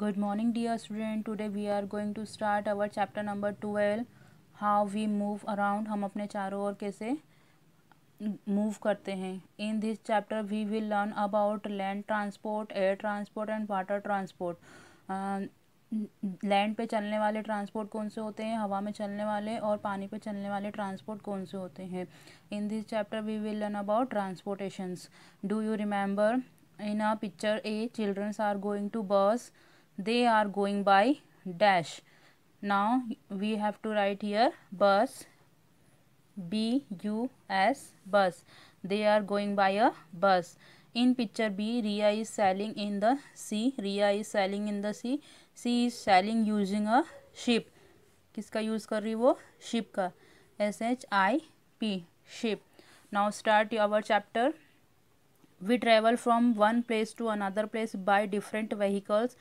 good morning dear student today we are going to start our chapter number 12 how we move around हम अपने चारों ओर कैसे move करते हैं in this chapter we will learn about land transport air transport and water transport land uh, पे चलने वाले transport कौन से होते हैं हवा में चलने वाले और पानी पे चलने वाले ट्रांसपोर्ट कौन से होते हैं in this chapter we will learn about transportations do you remember in a picture a childrens are going to bus they are going by dash now we have to write here bus b u s bus they are going by a bus in picture b ria is sailing in the sea ria is sailing in the sea she is sailing using a ship किसका use कर रही है वो ship का S H I P H I P ship we travel from one place to another place by different vehicles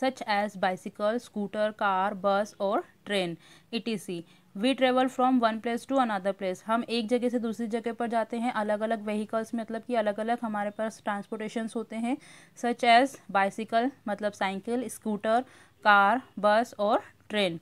such as bicycle, scooter, car, bus or train etc. We travel from one place to another place हम एक जगह से दूसरी जगह पर जाते हैं अलग अलग व्हीकल्स मतलब कि अलग अलग हमारे पास ट्रांसपोर्टेशंस होते हैं सच एज बाइसिकल मतलब साइकिल स्कूटर कार बस और train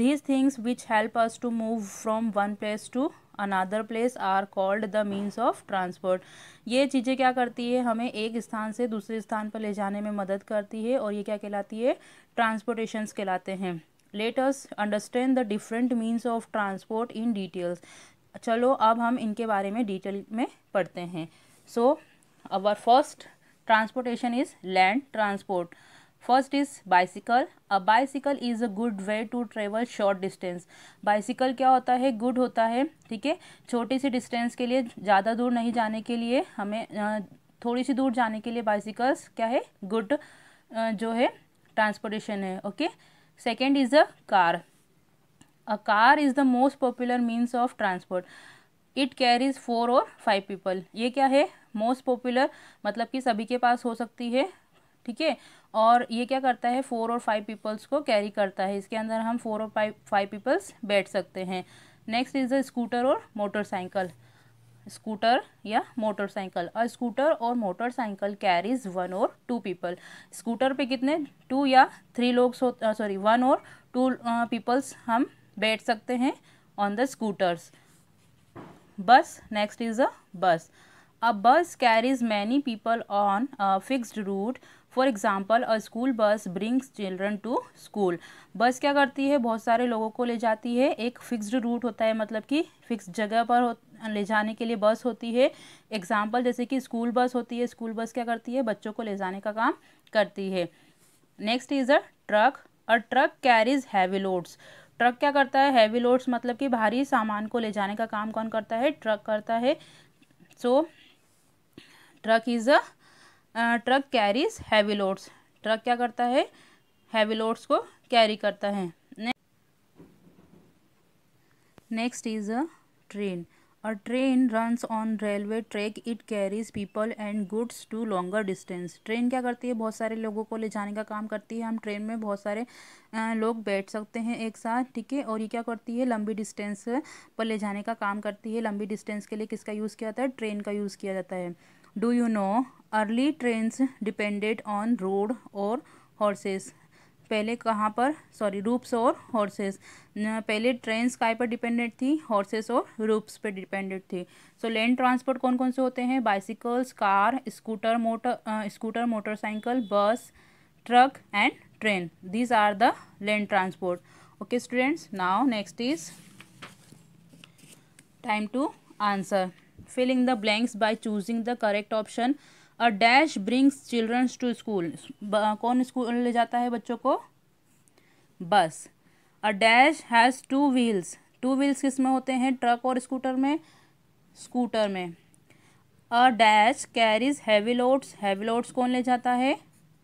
these things which help us to move from one place to another place are called the means of transport ये चीज़ें क्या करती है हमें एक स्थान से दूसरे स्थान पर ले जाने में मदद करती है और ये क्या कहलाती है ट्रांसपोर्टेशंस कहलाते हैं let's understand the different means of transport in details चलो अब हम इनके बारे में डिटेल में पढ़ते हैं so our first transportation is land transport first is bicycle a bicycle is a good way to travel short distance bicycle क्या होता है गुड होता है ठीक है छोटी सी डिस्टेंस के लिए ज़्यादा दूर नहीं जाने के लिए हमें थोड़ी सी दूर जाने के लिए बाइसिकल्स क्या है गुड जो है ट्रांसपोर्टेशन है okay second is a car a car is the most popular means of transport it carries four और फाइव पीपल ये क्या है मोस्ट पॉपुलर मतलब कि सभी के पास हो सकती है ठीक है और ये क्या करता है फोर और फाइव पीपल्स को कैरी करता है इसके अंदर हम फोर और फाइव फाइव पीपल्स बैठ सकते हैं नेक्स्ट इज़ द स्कूटर और मोटरसाइकिल स्कूटर या मोटरसाइकिल और स्कूटर और मोटरसाइकिल कैरीज वन और टू पीपल स्कूटर पे कितने टू या थ्री लोग सॉरी वन और टू पीपल्स हम बैठ सकते हैं on the scooters bus next is a bus a bus carries many people on fixed route for example a school bus brings children to school bus क्या करती है बहुत सारे लोगों को ले जाती है एक फिक्स्ड रूट होता है मतलब कि फिक्स जगह पर हो ले जाने के लिए बस होती है एग्ज़ाम्पल जैसे कि स्कूल बस होती है स्कूल बस क्या करती है बच्चों को ले जाने का काम करती है next is a truck a truck carries heavy loads truck क्या करता है हैवी लोड्स मतलब कि भारी सामान को ले जाने का काम कौन करता है ट्रक करता है so truck is a truck carries heavy loads truck क्या करता है हैवी लोड्स को कैरी करता है next is a train a train runs on railway track it carries people and goods to longer distance train क्या करती है बहुत सारे लोगों को ले जाने का काम करती है हम ट्रेन में बहुत सारे लोग बैठ सकते हैं एक साथ ठीक है और ये क्या करती है लंबी डिस्टेंस पर ले जाने का काम करती है लंबी डिस्टेंस के लिए किसका यूज़ किया जाता है ट्रेन का यूज़ किया जाता है do you know early trains depended on road और हॉर्सेस पहले कहाँ पर सॉरी रूप्स और हॉर्सेस पहले ट्रेन्स काय पर डिपेंडेंट थी हॉर्सेस और रूप्स पर डिपेंडेंट थी सो लैंड ट्रांसपोर्ट कौन कौन से होते हैं bicycles car scooter motor scooter motorcycle bus truck and train these are the land transport okay students now next is time to answer filling the blanks by choosing the correct option a dash brings childrens to school कौन school ले जाता है बच्चों को bus a dash has two wheels two wheels किस में होते हैं ट्रक और स्कूटर में स्कूटर में a dash carries heavy loads heavy loads कौन ले जाता है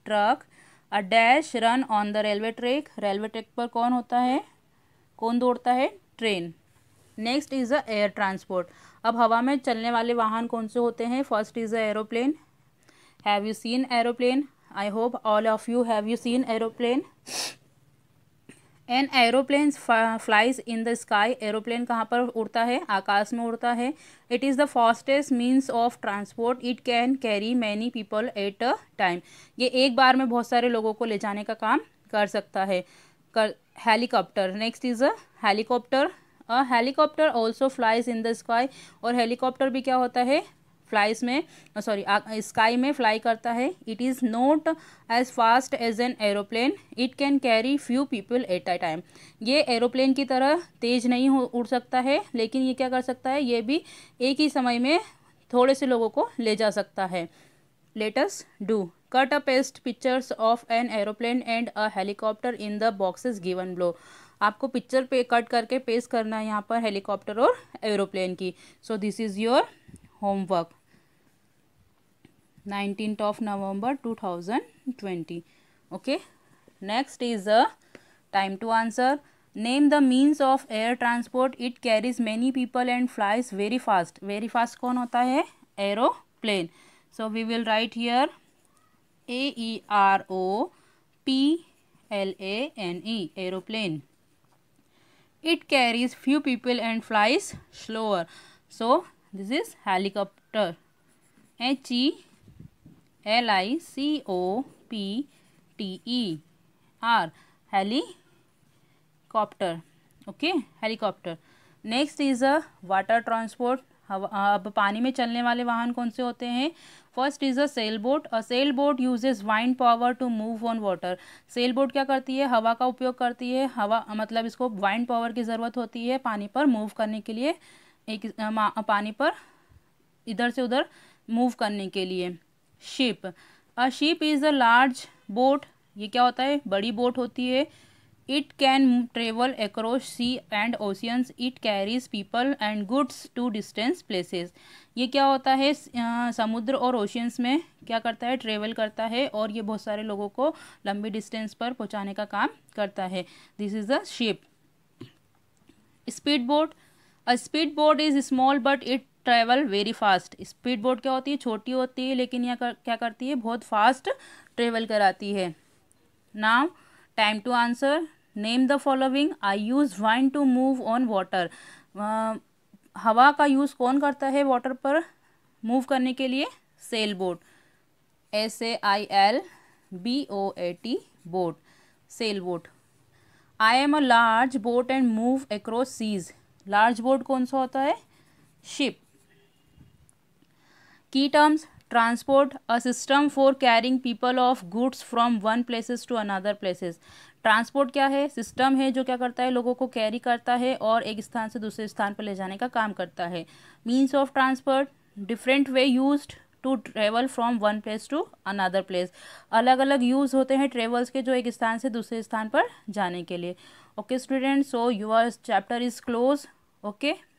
truck a dash run on the railway track railway track पर कौन होता है कौन दौड़ता है train next is a air transport अब हवा में चलने वाले वाहन कौन से होते हैं first is a aeroplane have you seen aeroplane I hope all of you have you seen aeroplane an aeroplane flies in the sky aeroplane कहाँ पर उड़ता है आकाश में उड़ता है it is the fastest means of transport it can carry many people at a time ये एक बार में बहुत सारे लोगों को ले जाने का काम कर सकता है कर helicopter next is a helicopter helicopter also flies in the sky और हेलीकॉप्टर भी क्या होता है फ्लाइज में सॉरी स्काई में फ्लाई करता है it is not as fast as an aeroplane it can carry few people at a time ये एरोप्लेन की तरह तेज नहीं हो उड़ सकता है लेकिन ये क्या कर सकता है ये भी एक ही समय में थोड़े से लोगों को ले जा सकता है let's do cut a paste pictures of an aeroplane and a helicopter in the boxes given below आपको पिक्चर पे कट करके पेस्ट करना है यहाँ पर हेलीकॉप्टर और एरोप्लेन की so this is your homework 19th of November 2020. Okay. Next is the uh, time to answer. Name the means of air transport. It carries many people and flies very fast. Very fast कौन होता Aeroplane. So we will write here A E R O P L A N E aeroplane. It carries few people and flies slower. So this is helicopter. H E L I C O P T E R helicopter okay helicopter next is a water transport अब पानी में चलने वाले वाहन कौन से होते हैं first is a sail boat a sail boat uses wind power to move on water sail boat क्या करती है हवा का उपयोग करती है हवा मतलब इसको वाइंड पावर की ज़रूरत होती है पानी पर मूव करने के लिए एक पानी पर इधर से उधर मूव करने के लिए ship a ship is a large boat ये क्या होता है बड़ी बोट होती है it can travel across sea and oceans it carries people and goods to distance places ये क्या होता है समुद्र और ओशियंस में क्या करता है ट्रेवल करता है और ये बहुत सारे लोगों को लंबी डिस्टेंस पर पहुंचाने का काम करता है this is a ship speed boat a speed boat is small but it travel very fast speed boat क्या होती है छोटी होती है लेकिन यह कर, क्या करती है बहुत फास्ट ट्रेवल कराती है now time to answer name the following I use wind to move on water हवा का यूज़ कौन करता है वाटर पर मूव करने के लिए sail boat S A I L B O A T boat sail boat I am a large boat and move across seas large boat कौन सा होता है ship key terms transport a system for carrying people of goods from one places to another places transport क्या है system है जो क्या करता है लोगों को कैरी करता है और एक स्थान से दूसरे स्थान पर ले जाने का काम करता है means of transport different way use to travel from one place to another place अलग अलग यूज़ होते हैं ट्रेवल्स के जो एक स्थान से दूसरे स्थान पर जाने के लिए okay student so your chapter is close okay